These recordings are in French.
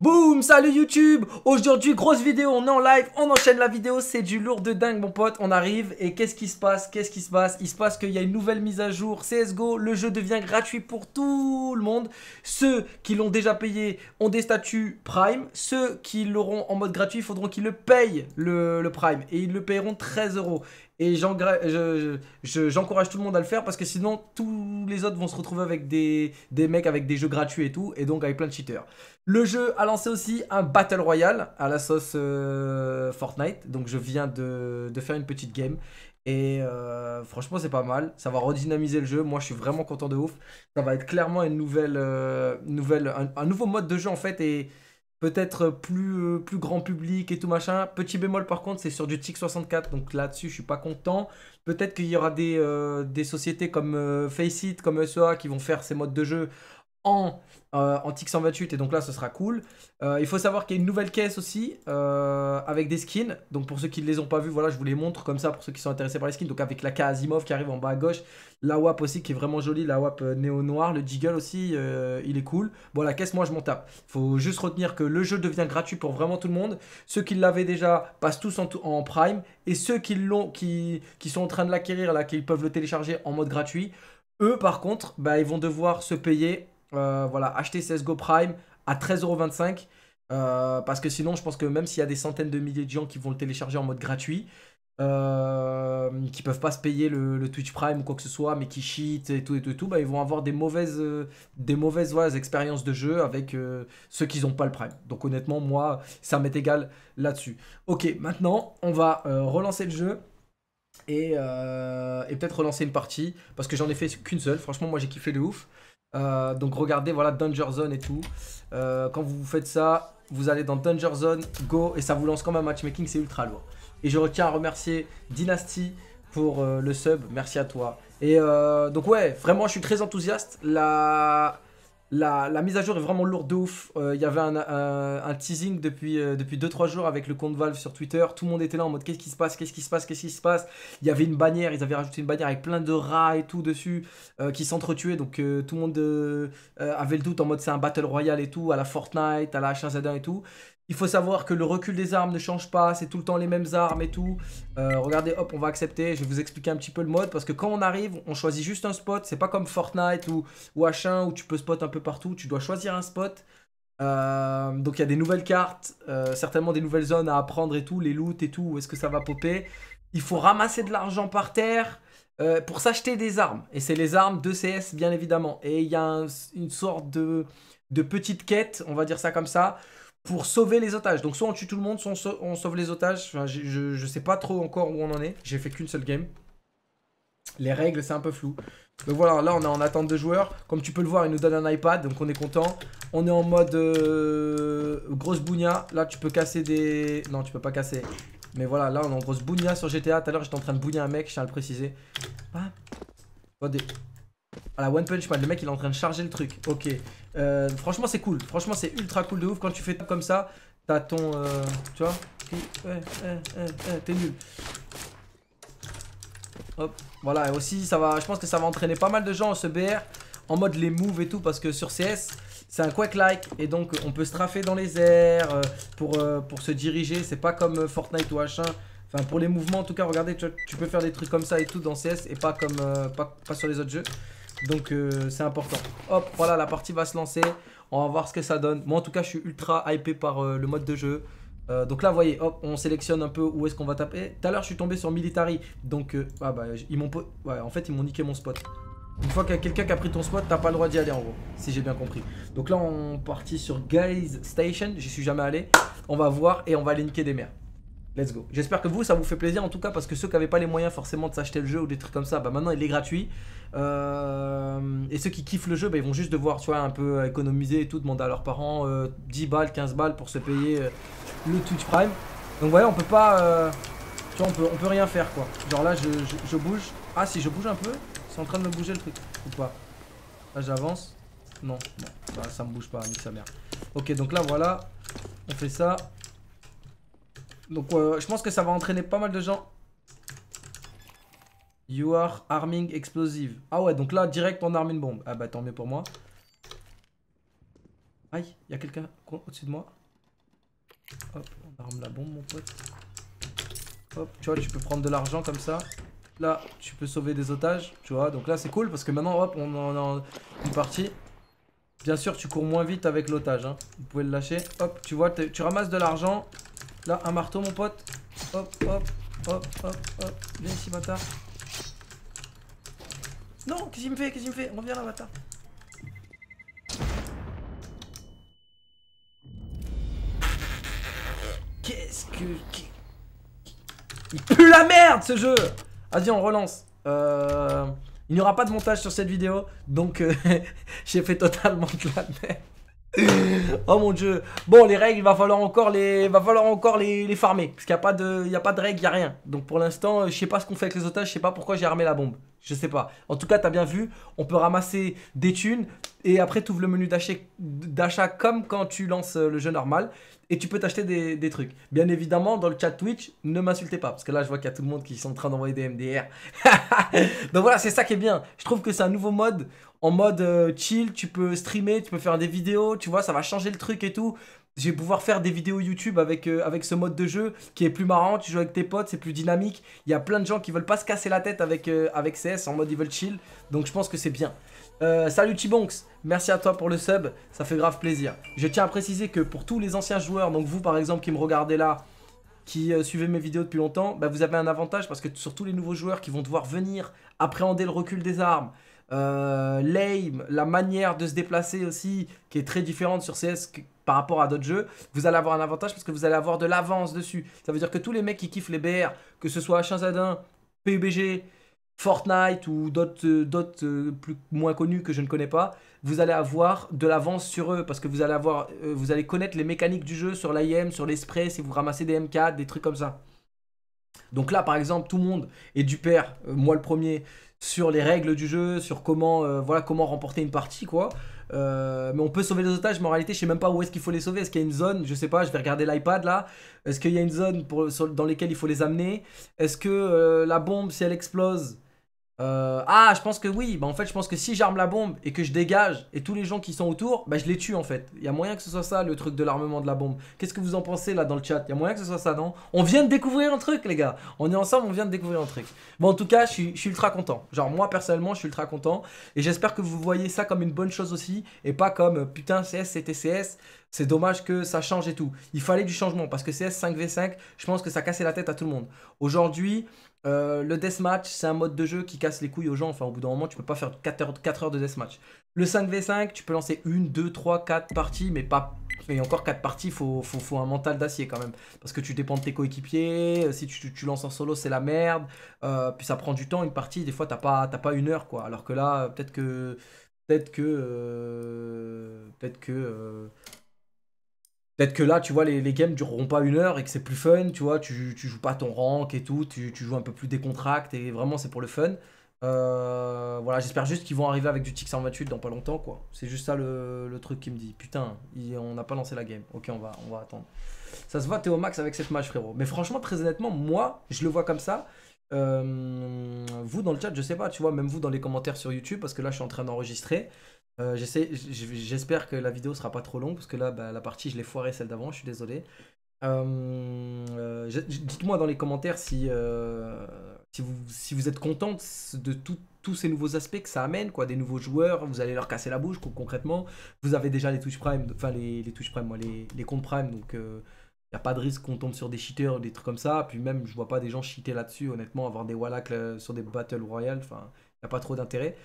Boum Salut YouTube Aujourd'hui, grosse vidéo, on est en live, on enchaîne la vidéo, c'est du lourd de dingue mon pote, on arrive et qu'est-ce qui se passe Qu'est-ce qui se passe Il se passe qu'il y a une nouvelle mise à jour CSGO, le jeu devient gratuit pour tout le monde. Ceux qui l'ont déjà payé ont des statuts Prime, ceux qui l'auront en mode gratuit, il faudront qu'ils le payent le, Prime et ils le paieront 13 euros. Et j'encourage tout le monde à le faire parce que sinon tous les autres vont se retrouver avec des, mecs avec des jeux gratuits et tout, et donc avec plein de cheaters. Le jeu a lancé aussi un Battle Royale à la sauce euh, Fortnite, donc je viens de, faire une petite game. Et euh, franchement c'est pas mal, ça va redynamiser le jeu, moi je suis vraiment content de ouf. Ça va être clairement une nouvelle, euh, nouvelle un, nouveau mode de jeu en fait et peut-être plus, euh, plus grand public et tout machin. Petit bémol par contre, c'est sur du TIC 64, donc là-dessus je suis pas content. Peut-être qu'il y aura des, euh, des sociétés comme euh, Faceit, comme SEA qui vont faire ces modes de jeu en euh, TIC 128 et donc là ce sera cool. Euh, il faut savoir qu'il y a une nouvelle caisse aussi euh, avec des skins. Donc pour ceux qui ne les ont pas vus, voilà, je vous les montre comme ça pour ceux qui sont intéressés par les skins. Donc avec la Kazimov qui arrive en bas à gauche, la WAP aussi qui est vraiment jolie, la WAP néo noir, le Jiggle aussi, il est cool. Bon la caisse moi je m'en tape. Faut juste retenir que le jeu devient gratuit pour vraiment tout le monde. Ceux qui l'avaient déjà passent tous en, en prime et ceux qui l'ont, qui, sont en train de l'acquérir là, qu'ils peuvent le télécharger en mode gratuit. Eux par contre, bah, ils vont devoir se payer euh, voilà, acheter CSGO Prime à 13,25€. Euh, parce que sinon, je pense que même s'il y a des centaines de milliers de gens qui vont le télécharger en mode gratuit, euh, qui peuvent pas se payer le, Twitch Prime ou quoi que ce soit, mais qui cheat et tout et tout, bah, ils vont avoir des mauvaises, des mauvaises expériences de jeu avec ceux qui n'ont pas le Prime. Donc honnêtement, moi, ça m'est égal là-dessus. Ok, maintenant, on va relancer le jeu. Et, et peut-être relancer une partie parce que j'en ai fait qu'une seule. Franchement, moi j'ai kiffé de ouf. Euh, donc regardez, voilà, Danger Zone et tout. Euh, quand vous faites ça, vous allez dans Danger Zone, Go, et ça vous lance même un matchmaking, c'est ultra lourd. Et je retiens à remercier Dynasty pour euh, le sub, merci à toi. Et donc ouais, vraiment, je suis très enthousiaste. La... La, mise à jour est vraiment lourde de ouf. Euh, il y avait un, teasing depuis 2-3 euh, jours avec le compte Valve sur Twitter. Tout le monde était là en mode qu'est-ce qui se passe, qu'est-ce qui se passe, qu'est-ce qui se passe. Il y avait une bannière, ils avaient rajouté une bannière avec plein de rats et tout dessus euh, qui s'entretuaient. Donc tout le monde avait le doute en mode c'est un battle royale et tout, à la Fortnite, à la H1Z1 et tout. Il faut savoir que le recul des armes ne change pas, c'est tout le temps les mêmes armes et tout. Euh, regardez, hop, on va accepter. Je vais vous expliquer un petit peu le mode parce que quand on arrive, on choisit juste un spot. C'est pas comme Fortnite ou, ou, H1 où tu peux spot un peu partout. Tu dois choisir un spot. Euh, donc il y a des nouvelles cartes, euh, certainement des nouvelles zones à apprendre et tout, les loots et tout, où est-ce que ça va popper. Il faut ramasser de l'argent par terre pour s'acheter des armes. Et c'est les armes de CS bien évidemment. Et il y a une sorte de, de petite quête, on va dire ça comme ça, pour sauver les otages. Donc soit on tue tout le monde, soit on sauve, les otages. Enfin, je, sais pas trop encore où on en est. J'ai fait qu'une seule game. Les règles, c'est un peu flou. Donc voilà, là on est en attente de joueurs. Comme tu peux le voir, il nous donne un iPad, donc on est content. On est en mode euh, grosse bougna. Là tu peux casser des... Non, tu peux pas casser. Mais voilà, là on est en grosse bougna sur GTA. Tout à l'heure j'étais en train de bougner un mec, je tiens à le préciser. Des... À la One Punch Man, le mec il est en train de charger le truc. Ok. Euh, franchement c'est cool. Franchement c'est ultra cool de ouf. Quand tu fais comme ça, t'as ton... Euh, tu vois euh, T'es nul. Hop. Voilà. Et aussi ça va... Je pense que ça va entraîner pas mal de gens en ce BR. En mode les moves et tout. Parce que sur CS... C'est un quack like et donc on peut straffer dans les airs pour, pour se diriger. C'est pas comme Fortnite ou H1 Enfin, pour les mouvements, en tout cas, regardez, tu, peux faire des trucs comme ça et tout dans CS et pas comme pas, sur les autres jeux. Donc euh, c'est important. Hop, voilà, la partie va se lancer. On va voir ce que ça donne. Moi, en tout cas, je suis ultra hypé par euh, le mode de jeu. Euh, donc là, vous voyez, hop, on sélectionne un peu où est-ce qu'on va taper. Tout à l'heure, je suis tombé sur Military. Donc, ah bah, ils m'ont... Ouais, en fait, ils m'ont niqué mon spot. Une fois qu'il y a quelqu'un qui a pris ton spot, t'as pas le droit d'y aller en gros, si j'ai bien compris. Donc là, on partit sur Guys Station, j'y suis jamais allé. On va voir et on va aller niquer des mères. Let's go. J'espère que vous, ça vous fait plaisir en tout cas, parce que ceux qui n'avaient pas les moyens forcément de s'acheter le jeu ou des trucs comme ça, bah maintenant il est gratuit. Euh, et ceux qui kiffent le jeu, bah, ils vont juste devoir, tu vois, un peu économiser et tout, demander à leurs parents 10 euh, balles, 15 balles pour se payer euh, le Twitch Prime. Donc voilà, on peut pas, tu vois, on peut, rien faire quoi. Genre là, je, bouge. Ah si, je bouge un peu, c'est en train de me bouger le truc ou pas. Là, j'avance. Non, non, bah, ça me bouge pas, ni sa mère. Ok, donc là, voilà, on fait ça. Donc euh, je pense que ça va entraîner pas mal de gens. You are arming explosive. Ah ouais, donc là, direct, on arme une bombe. Ah bah, tant mieux pour moi. Aïe, y'a quelqu'un au-dessus de moi. Hop, on arme la bombe, mon pote. Hop, tu vois, tu peux prendre de l'argent comme ça. Là, tu peux sauver des otages, tu vois. Donc là, c'est cool parce que maintenant, hop, on en a une partie. Bien sûr, tu cours moins vite avec l'otage. Hein. Vous pouvez le lâcher. Hop, tu vois, tu ramasses de l'argent. Là, un marteau, mon pote. Hop, hop, hop, hop, hop. Viens ici, bâtard. Non, qu'est-ce qu'il me fait Qu'est-ce qu'il me fait Reviens là, bâtard. Qu'est-ce que... Il pue la merde, ce jeu Vas-y, on relance. Euh, il n'y aura pas de montage sur cette vidéo, donc euh, j'ai fait totalement de la merde. Oh mon dieu. Bon, les règles, il va falloir encore les, va falloir encore les, farmer. Parce qu'il n'y a, pas de... Il y a pas de règles, il n'y a rien. Donc pour l'instant, euh, je sais pas ce qu'on fait avec les otages, je sais pas pourquoi j'ai armé la bombe. Je sais pas. En tout cas, t'as bien vu, on peut ramasser des thunes et après tu ouvres le menu d'achat comme quand tu lances euh, le jeu normal et tu peux t'acheter des, trucs. Bien évidemment, dans le chat Twitch, ne m'insultez pas parce que là, je vois qu'il y a tout le monde qui sont en train d'envoyer des MDR. Donc voilà, c'est ça qui est bien. Je trouve que c'est un nouveau mode en mode euh, chill, tu peux streamer, tu peux faire des vidéos, tu vois, ça va changer le truc et tout. Je vais pouvoir faire des vidéos YouTube avec, euh, avec ce mode de jeu qui est plus marrant, tu joues avec tes potes, c'est plus dynamique. Il y a plein de gens qui veulent pas se casser la tête avec, euh, avec CS en mode ils veulent chill, donc je pense que c'est bien. salut Chibonks, merci à toi pour le sub, ça fait grave plaisir. Je tiens à préciser que pour tous les anciens joueurs, donc vous par exemple qui me regardez là, qui suivez mes vidéos depuis longtemps, bah, vous avez un avantage parce que sur tous les nouveaux joueurs qui vont devoir venir appréhender le recul des armes, euh, l'aim, la manière de se déplacer aussi, qui est très différente sur CS par rapport à d'autres jeux, vous allez avoir un avantage parce que vous allez avoir de l'avance dessus. Ça veut dire que tous les mecs qui kiffent les BR, que ce soit H1Z1, PUBG, Fortnite ou d'autres euh, euh, plus moins connus que je ne connais pas, vous allez avoir de l'avance sur eux parce que vous allez avoir vous allez connaître les mécaniques du jeu sur l'AIM, sur l'esprit si vous ramassez des M4, des trucs comme ça. Donc là, par exemple, tout le monde est du père, euh, moi le premier, sur les règles du jeu, sur comment, euh, voilà, comment remporter une partie, quoi. Euh, mais on peut sauver les otages, mais en réalité, je sais même pas où est-ce qu'il faut les sauver. Est-ce qu'il y a une zone Je sais pas, je vais regarder l'iPad là. Est-ce qu'il y a une zone dans laquelle il faut les amener Est-ce que la bombe, si elle explose, euh, ah, je pense que oui. Bah, en fait, je pense que si j'arme la bombe et que je dégage et tous les gens qui sont autour, bah, je les tue en fait. Il y a moyen que ce soit ça le truc de l'armement de la bombe. Qu'est-ce que vous en pensez là dans le chat Il y a moyen que ce soit ça, non On vient de découvrir un truc, les gars. On est ensemble, on vient de découvrir un truc. Bon, en tout cas, je suis, je suis ultra content. Genre, moi personnellement, je suis ultra content. Et j'espère que vous voyez ça comme une bonne chose aussi et pas comme euh, putain, CS, c'était CS. C'est dommage que ça change et tout. Il fallait du changement parce que CS 5v5, je pense que ça cassait la tête à tout le monde. Aujourd'hui, euh, le deathmatch, c'est un mode de jeu qui casse les couilles aux gens. Enfin, au bout d'un moment, tu peux pas faire 4 heures, de deathmatch. Le 5v5, tu peux lancer une, 2, 3, 4 parties, mais pas. encore 4 parties, faut, faut, faut un mental d'acier quand même. Parce que tu dépends de tes coéquipiers. Euh, si tu, lances en solo, c'est la merde. Euh, puis ça prend du temps, une partie. Des fois, t'as pas, pas une heure, quoi. Alors que là, peut-être que. Peut-être que. peut-être que Peut-être que là, tu vois, les, les, games dureront pas une heure et que c'est plus fun, tu vois, tu, tu joues pas ton rank et tout, tu, joues un peu plus décontracté et vraiment c'est pour le fun. Euh, voilà, j'espère juste qu'ils vont arriver avec du TIC 128 dans pas longtemps, quoi. C'est juste ça le, le, truc qui me dit. Putain, on n'a pas lancé la game. Ok, on va, on va attendre. Ça se voit, au Max avec cette match, frérot. Mais franchement, très honnêtement, moi, je le vois comme ça. Euh, vous dans le chat, je sais pas, tu vois, même vous dans les commentaires sur YouTube, parce que là, je suis en train d'enregistrer. Euh, j'espère que la vidéo sera pas trop longue parce que là, bah, la partie, je l'ai foirée celle d'avant, je suis désolé. Euh, euh, dites-moi dans les commentaires si, si, vous, si vous êtes contente de tous ces nouveaux aspects que ça amène, quoi, des nouveaux joueurs, vous allez leur casser la bouche concrètement. Vous avez déjà les touches prime, enfin les, les prime, les, les comptes prime, donc il n'y a pas de risque qu'on tombe sur des cheaters ou des trucs comme ça. Puis même, je vois pas des gens cheater là-dessus, honnêtement, avoir des wallacks sur des battle royale, enfin, il n'y a pas trop d'intérêt.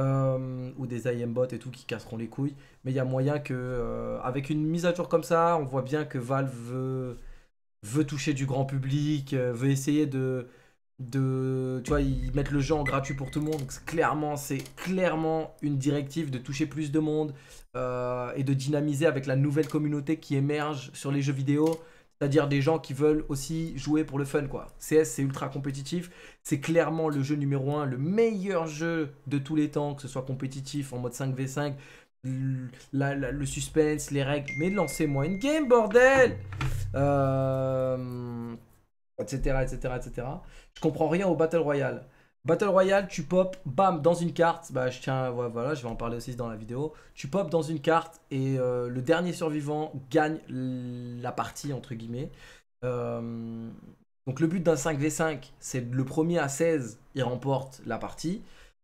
Euh, ou des bots et tout qui casseront les couilles. Mais il y a moyen que, euh, avec une mise à jour comme ça, on voit bien que Valve veut, toucher du grand public, euh, veut essayer de, de, tu vois, ils mettent le jeu en gratuit pour tout le monde. clairement, c'est clairement une directive de toucher plus de monde et de dynamiser avec la nouvelle communauté qui émerge sur les jeux vidéo c'est-à-dire des gens qui veulent aussi jouer pour le fun quoi. CS c'est ultra compétitif, c'est clairement le jeu numéro 1, le meilleur jeu de tous les temps, que ce soit compétitif en mode 5v5, le suspense, les règles, mais lancez-moi une game bordel Etc, etc, etc. Je comprends rien au Battle Royale. Battle Royale, tu pop, bam, dans une carte. Bah, je tiens, voilà, je vais en parler aussi dans la vidéo. Tu pop dans une carte et euh, le dernier survivant gagne la partie, entre guillemets. Euh, donc, le but d'un 5v5, c'est le premier à 16, il remporte la partie.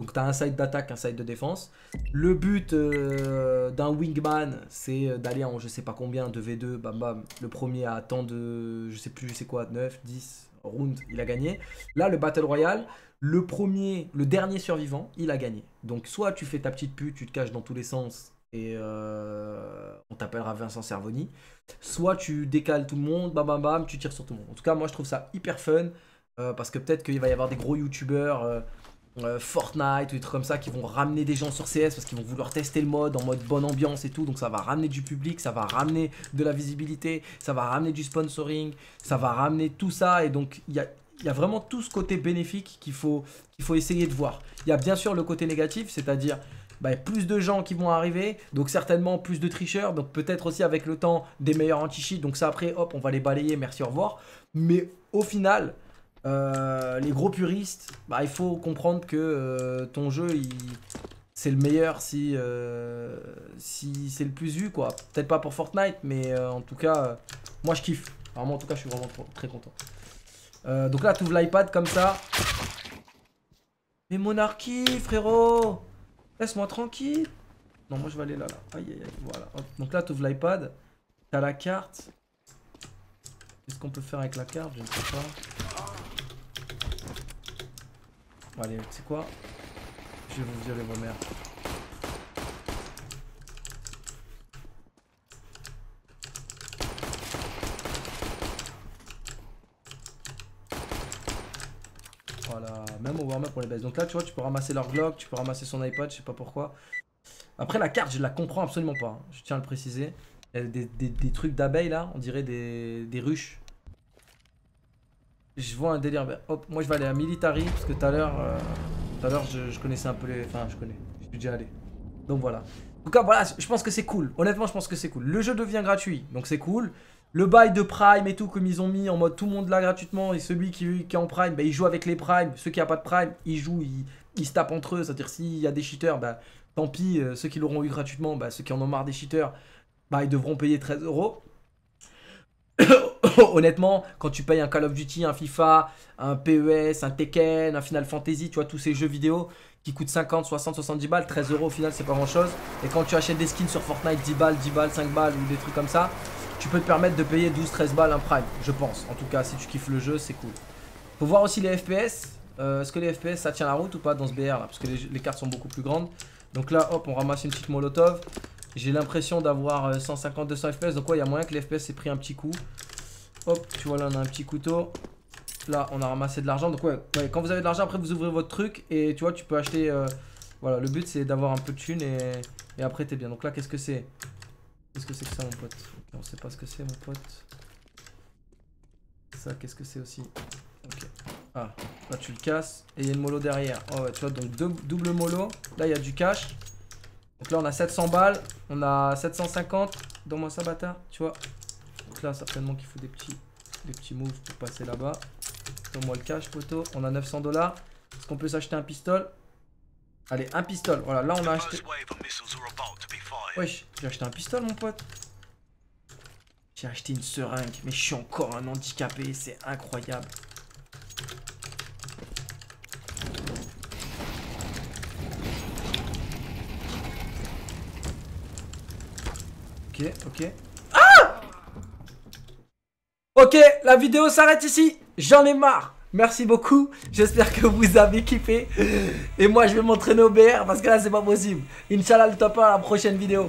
Donc, tu as un side d'attaque, un side de défense. Le but euh, d'un wingman, c'est d'aller en je sais pas combien, de v 2 bam, bam. Le premier à tant de, je sais plus, je sais quoi, 9, 10, round, il a gagné. Là, le Battle Royale, le premier, le dernier survivant, il a gagné. Donc, soit tu fais ta petite pute, tu te caches dans tous les sens et euh, on t'appellera Vincent Servoni Soit tu décales tout le monde, bam bam bam, tu tires sur tout le monde. En tout cas, moi, je trouve ça hyper fun euh, parce que peut-être qu'il va y avoir des gros youtubeurs euh, euh, Fortnite ou des trucs comme ça qui vont ramener des gens sur CS parce qu'ils vont vouloir tester le mode en mode bonne ambiance et tout. Donc ça va ramener du public, ça va ramener de la visibilité, ça va ramener du sponsoring, ça va ramener tout ça. Et donc il y a, vraiment tout ce côté bénéfique qu'il faut, essayer de voir. Il y a bien sûr le côté négatif, c'est-à-dire... Bah, plus de gens qui vont arriver, donc certainement plus de tricheurs, donc peut-être aussi avec le temps des meilleurs anti-cheats, donc ça après, hop, on va les balayer, merci, au revoir. Mais au final, euh, les gros puristes, bah, il faut comprendre que euh, ton jeu, c'est le meilleur si, euh, si c'est le plus vu, quoi. Peut-être pas pour Fortnite, mais en tout cas, moi je kiffe. en tout cas, je suis vraiment très content. donc là, tu ouvres l'iPad comme ça. Mais monarchie, frérot Laisse-moi tranquille Non, moi je vais aller là, là. Aïe, aïe, voilà. Donc là, tu ouvres l'iPad. T'as la carte. Qu'est-ce qu'on peut faire avec la carte Je ne sais pas. Allez quoi Je vais vous les vos mères. Voilà, même au warm-up les baisse. Donc là, tu vois, tu peux ramasser leur Glock, tu peux ramasser son iPod je sais pas pourquoi. Après, la carte, je la comprends absolument pas. Hein. Je tiens à le préciser. Euh, des, des, des trucs d'abeilles là, on dirait des ruches je vois un délire. Ben, hop, moi je vais aller à Military parce que tout à l'heure, euh, tout à l'heure je, connaissais un peu les. Enfin, je connais. Je suis déjà allé. Donc voilà. En tout cas, voilà, je pense que c'est cool. Honnêtement, je pense que c'est cool. Le jeu devient gratuit, donc c'est cool. Le bail de Prime et tout, comme ils ont mis en mode tout le monde là gratuitement, et celui qui, qui est en Prime, bah, il joue avec les Prime. Ceux qui n'ont pas de Prime, ils jouent, ils, se tapent entre eux. C'est-à-dire, s'il y a des cheaters, bah, tant pis, euh, ceux qui l'auront eu gratuitement, ceux qui en ont marre des cheaters, bah, ils devront payer 13 euros. honnêtement, quand tu payes un Call of Duty, un FIFA, un PES, un Tekken, un Final Fantasy, tu vois, tous ces jeux vidéo qui coûtent 50, 60, 70 balles, 13 euros au final, c'est pas grand chose. Et quand tu achètes des skins sur Fortnite, 10 balles, 10 balles, 5 balles ou des trucs comme ça, tu peux te permettre de payer 12, 13 balles un prime, je pense. En tout cas, si tu kiffes le jeu, c'est cool. Faut voir aussi les FPS. Euh, est-ce que les FPS ça tient la route ou pas dans ce BR là Parce que les, cartes sont beaucoup plus grandes. Donc là, hop, on ramasse une petite molotov. J'ai l'impression d'avoir 150-200 euh, FPS. Donc ouais, il y a moyen que les FPS aient pris un petit coup. Hop, tu vois là on a un petit couteau. Là on a ramassé de l'argent. Donc ouais, quand vous avez de l'argent après vous ouvrez votre truc et tu vois tu peux acheter... Euh, voilà, le but c'est d'avoir un peu de thunes et, et après t'es bien. Donc là qu'est-ce que c'est Qu'est-ce que c'est que ça mon pote On sait pas ce que c'est mon pote. Ça qu'est-ce que c'est aussi Ah, là tu le casses et il y a une mollo derrière. Oh ouais, tu vois donc double mollo. Là il y a du cash. Donc là on a 700 balles, on a 750. Donne-moi ça bâtard, tu vois certainement qu'il faut des petits, des petits moves pour passer là-bas. donne moi le cash, poteau. On a 900 dollars. Est-ce qu'on peut s'acheter un pistol Allez, un pistol. Voilà, là on a acheté. Wesh, j'ai acheté un pistol, mon pote. J'ai acheté une seringue, mais je suis encore un handicapé, c'est incroyable. Ok, ok. Ok, la vidéo s'arrête ici. J'en ai marre. Merci beaucoup. J'espère que vous avez kiffé. Et moi, je vais m'entraîner au BR parce que là, c'est pas possible. Inch'Allah, le top 1 à la prochaine vidéo.